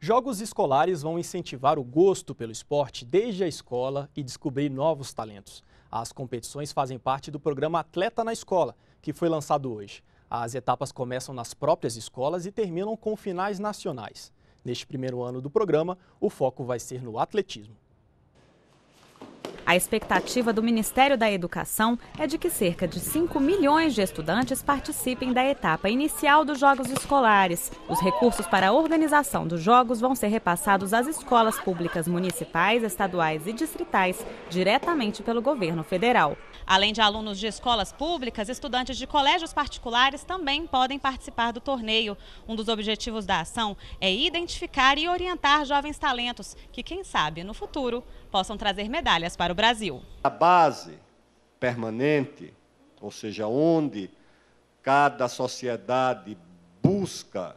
Jogos escolares vão incentivar o gosto pelo esporte desde a escola e descobrir novos talentos. As competições fazem parte do programa Atleta na Escola, que foi lançado hoje. As etapas começam nas próprias escolas e terminam com finais nacionais. Neste primeiro ano do programa, o foco vai ser no atletismo. A expectativa do Ministério da Educação é de que cerca de 5 milhões de estudantes participem da etapa inicial dos Jogos Escolares. Os recursos para a organização dos Jogos vão ser repassados às escolas públicas municipais, estaduais e distritais, diretamente pelo governo federal. Além de alunos de escolas públicas, estudantes de colégios particulares também podem participar do torneio. Um dos objetivos da ação é identificar e orientar jovens talentos que, quem sabe, no futuro, possam trazer medalhas para o Brasil. A base permanente, ou seja, onde cada sociedade busca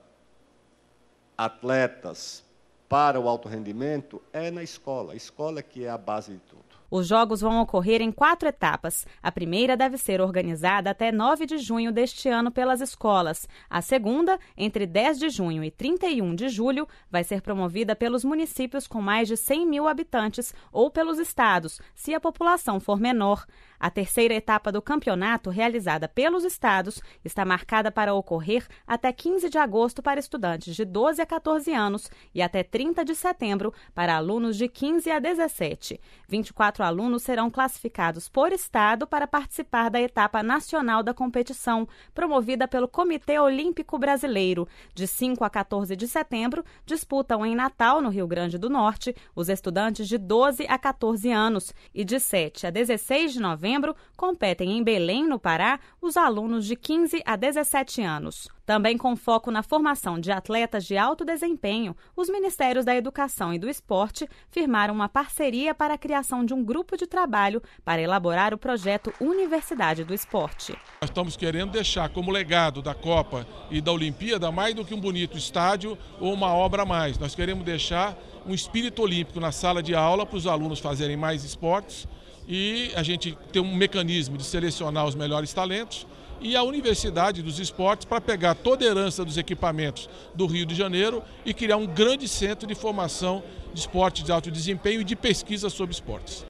atletas para o alto rendimento, é na escola. A escola é que é a base de tudo. Os jogos vão ocorrer em quatro etapas. A primeira deve ser organizada até 9 de junho deste ano pelas escolas. A segunda, entre 10 de junho e 31 de julho, vai ser promovida pelos municípios com mais de 100 mil habitantes ou pelos estados, se a população for menor. A terceira etapa do campeonato, realizada pelos estados, está marcada para ocorrer até 15 de agosto para estudantes de 12 a 14 anos e até 30 de setembro para alunos de 15 a 17. 24 24 alunos serão classificados por estado para participar da etapa nacional da competição, promovida pelo Comitê Olímpico Brasileiro. De 5 a 14 de setembro, disputam em Natal, no Rio Grande do Norte, os estudantes de 12 a 14 anos e de 7 a 16 de novembro competem em Belém, no Pará, os alunos de 15 a 17 anos. Também com foco na formação de atletas de alto desempenho, os Ministérios da Educação e do Esporte firmaram uma parceria para a criação de um grupo de trabalho para elaborar o projeto Universidade do Esporte. Nós estamos querendo deixar como legado da Copa e da Olimpíada mais do que um bonito estádio ou uma obra a mais. Nós queremos deixar um espírito olímpico na sala de aula para os alunos fazerem mais esportes e a gente tem um mecanismo de selecionar os melhores talentos e a Universidade dos Esportes para pegar toda a herança dos equipamentos do Rio de Janeiro e criar um grande centro de formação de esportes de alto desempenho e de pesquisa sobre esportes.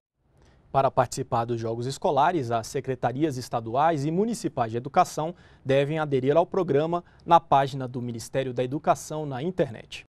Para participar dos Jogos Escolares, as secretarias estaduais e municipais de educação devem aderir ao programa na página do Ministério da Educação na internet.